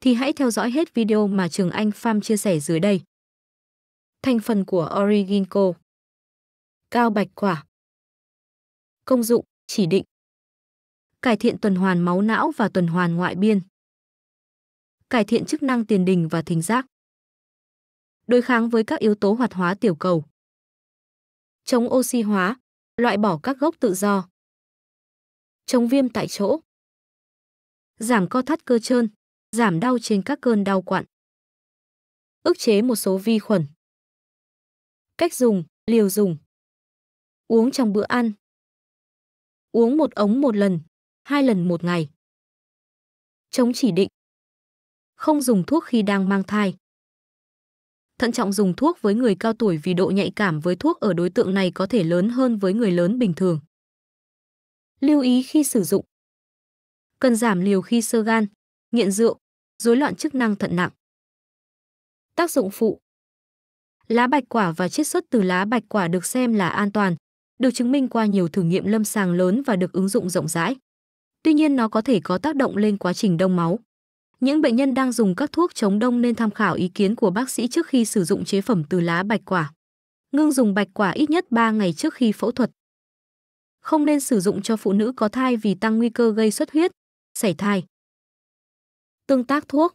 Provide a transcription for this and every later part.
thì hãy theo dõi hết video mà Trường Anh Pham chia sẻ dưới đây. Thành phần của Originco Cao bạch quả Công dụng, chỉ định Cải thiện tuần hoàn máu não và tuần hoàn ngoại biên Cải thiện chức năng tiền đình và thính giác Đối kháng với các yếu tố hoạt hóa tiểu cầu Chống oxy hóa, loại bỏ các gốc tự do Chống viêm tại chỗ Giảm co thắt cơ trơn giảm đau trên các cơn đau quặn. Ức chế một số vi khuẩn. Cách dùng, liều dùng. Uống trong bữa ăn. Uống một ống một lần, hai lần một ngày. Chống chỉ định. Không dùng thuốc khi đang mang thai. Thận trọng dùng thuốc với người cao tuổi vì độ nhạy cảm với thuốc ở đối tượng này có thể lớn hơn với người lớn bình thường. Lưu ý khi sử dụng. Cần giảm liều khi sơ gan, nghiện rượu, rối loạn chức năng thận nặng. Tác dụng phụ Lá bạch quả và chiết xuất từ lá bạch quả được xem là an toàn, được chứng minh qua nhiều thử nghiệm lâm sàng lớn và được ứng dụng rộng rãi. Tuy nhiên nó có thể có tác động lên quá trình đông máu. Những bệnh nhân đang dùng các thuốc chống đông nên tham khảo ý kiến của bác sĩ trước khi sử dụng chế phẩm từ lá bạch quả. Ngưng dùng bạch quả ít nhất 3 ngày trước khi phẫu thuật. Không nên sử dụng cho phụ nữ có thai vì tăng nguy cơ gây xuất huyết, sảy thai tương tác thuốc.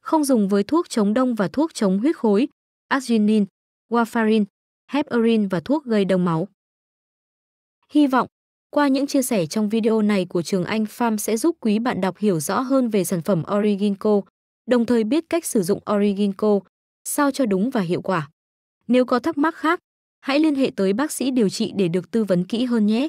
Không dùng với thuốc chống đông và thuốc chống huyết khối, arginine, warfarin, heparin và thuốc gây đông máu. Hy vọng, qua những chia sẻ trong video này của Trường Anh Farm sẽ giúp quý bạn đọc hiểu rõ hơn về sản phẩm Originco, đồng thời biết cách sử dụng Originco, sao cho đúng và hiệu quả. Nếu có thắc mắc khác, hãy liên hệ tới bác sĩ điều trị để được tư vấn kỹ hơn nhé.